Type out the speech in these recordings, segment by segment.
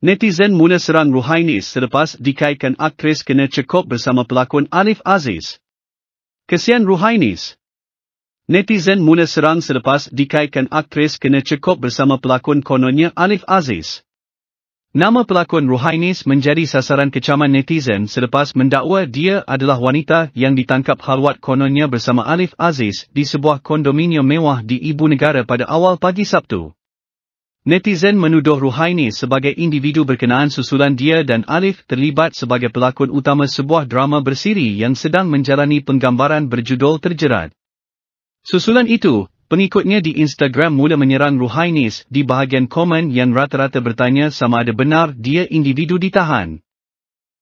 Netizen mula serang Ruhainis selepas dikaitkan aktris kena cekop bersama pelakon Alif Aziz. Kesian Ruhainis. Netizen mula serang selepas dikaitkan aktris kena cekop bersama pelakon kononnya Alif Aziz. Nama pelakon Ruhainis menjadi sasaran kecaman netizen selepas mendakwa dia adalah wanita yang ditangkap halwat kononnya bersama Alif Aziz di sebuah kondominium mewah di Ibu Negara pada awal pagi Sabtu. Netizen menuduh Ruhaini sebagai individu berkenaan susulan dia dan Alif terlibat sebagai pelakon utama sebuah drama bersiri yang sedang menjalani penggambaran berjudul Terjerat. Susulan itu, pengikutnya di Instagram mula menyerang Ruhaini di bahagian komen yang rata-rata bertanya sama ada benar dia individu ditahan.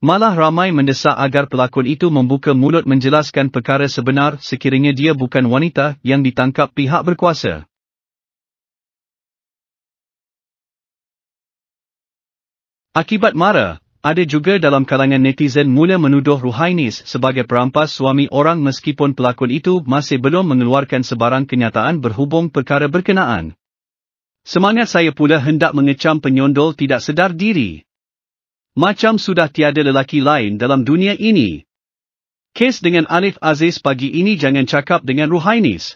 Malah ramai mendesak agar pelakon itu membuka mulut menjelaskan perkara sebenar sekiranya dia bukan wanita yang ditangkap pihak berkuasa. Akibat mara, ada juga dalam kalangan netizen mula menuduh Ruhainis sebagai perampas suami orang meskipun pelakon itu masih belum mengeluarkan sebarang kenyataan berhubung perkara berkenaan. Semangat saya pula hendak mengecam penyondol tidak sedar diri. Macam sudah tiada lelaki lain dalam dunia ini. Kes dengan Alif Aziz pagi ini jangan cakap dengan Ruhainis.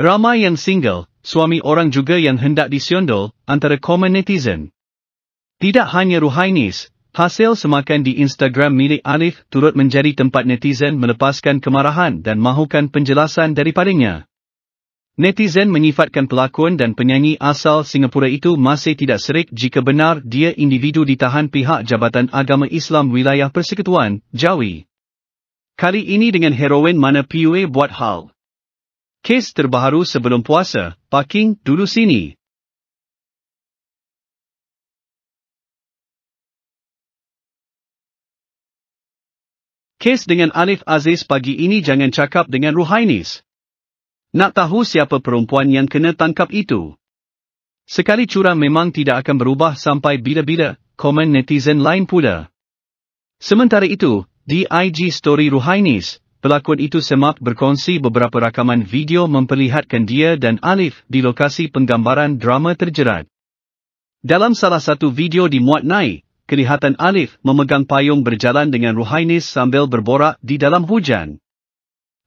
Ramai yang single, suami orang juga yang hendak disyondol, antara komen netizen. Tidak hanya Ruhainis, hasil semakan di Instagram milik Alif turut menjadi tempat netizen melepaskan kemarahan dan mahukan penjelasan daripadanya. Netizen menyifatkan pelakon dan penyanyi asal Singapura itu masih tidak serik jika benar dia individu ditahan pihak Jabatan Agama Islam Wilayah Persekutuan, Jawi. Kali ini dengan heroin mana PUA buat hal. Kes terbaru sebelum puasa, parking dulu sini. Kes dengan Alif Aziz pagi ini jangan cakap dengan Ruhainis. Nak tahu siapa perempuan yang kena tangkap itu? Sekali curang memang tidak akan berubah sampai bila-bila, komen netizen lain pula. Sementara itu, di IG story Ruhainis, pelakon itu semak berkongsi beberapa rakaman video memperlihatkan dia dan Alif di lokasi penggambaran drama terjerat. Dalam salah satu video dimuat naik, kelihatan Alif memegang payung berjalan dengan Ruhainis sambil berborak di dalam hujan.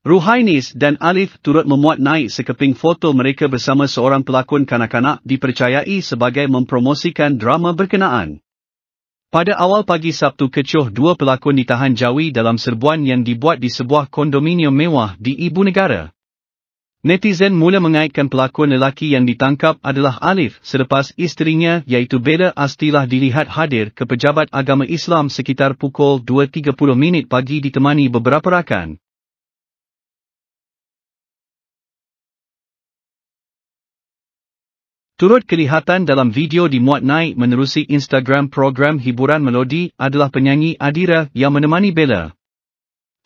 Ruhainis dan Alif turut memuat naik sekeping foto mereka bersama seorang pelakon kanak-kanak dipercayai sebagai mempromosikan drama berkenaan. Pada awal pagi Sabtu kecoh dua pelakon ditahan jawi dalam serbuan yang dibuat di sebuah kondominium mewah di ibu negara. Netizen mula mengaitkan pelakon lelaki yang ditangkap adalah Alif selepas isterinya iaitu Beda Astilah dilihat hadir ke pejabat agama Islam sekitar pukul 2.30 minit pagi ditemani beberapa rakan. Turut kelihatan dalam video dimuat naik menerusi Instagram program hiburan melodi adalah penyanyi Adira yang menemani Bella.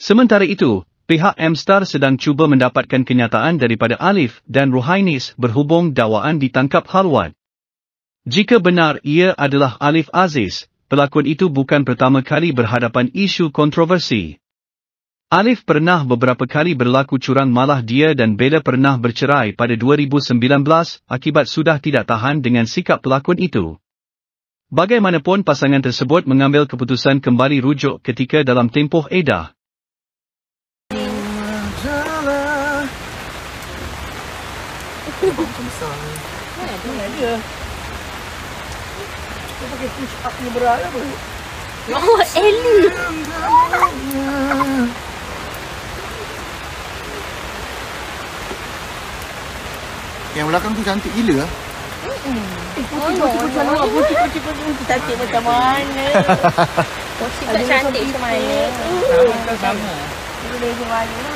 Sementara itu, pihak Amstar sedang cuba mendapatkan kenyataan daripada Alif dan Ruhainis berhubung dakwaan ditangkap Harwan. Jika benar ia adalah Alif Aziz, pelakon itu bukan pertama kali berhadapan isu kontroversi. Alif pernah beberapa kali berlaku curang malah dia dan Bella pernah bercerai pada 2019 akibat sudah tidak tahan dengan sikap pelakon itu. Bagaimanapun pasangan tersebut mengambil keputusan kembali rujuk ketika dalam tempoh edah, macam dia? Kau pakai push up ni berat apa? Oh, Ellie! Yang belakang tu cantik gila lah. Mm -mm. Eh, putih, putih, putih, putih, putih, putih, cantik macam mana. Putih tak cantik macam mana. Sama, sama. Boleh ke mana lah.